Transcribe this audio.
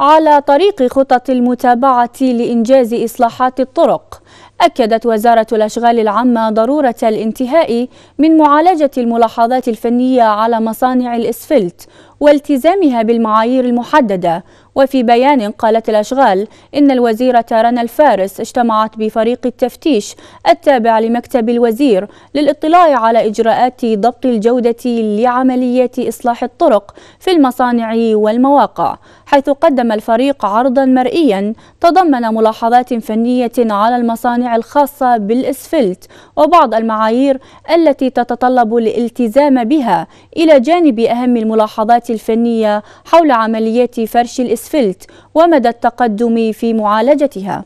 على طريق خطط المتابعة لإنجاز إصلاحات الطرق أكدت وزارة الأشغال العامة ضرورة الانتهاء من معالجة الملاحظات الفنية على مصانع الإسفلت والتزامها بالمعايير المحددة وفي بيان قالت الأشغال إن الوزيرة رنا الفارس اجتمعت بفريق التفتيش التابع لمكتب الوزير للاطلاع على إجراءات ضبط الجودة لعملية إصلاح الطرق في المصانع والمواقع حيث قدم الفريق عرضا مرئيا تضمن ملاحظات فنية على المصانع الخاصة بالإسفلت وبعض المعايير التي تتطلب الالتزام بها إلى جانب أهم الملاحظات الفنية حول عمليات فرش الإسفلت ومدى التقدم في معالجتها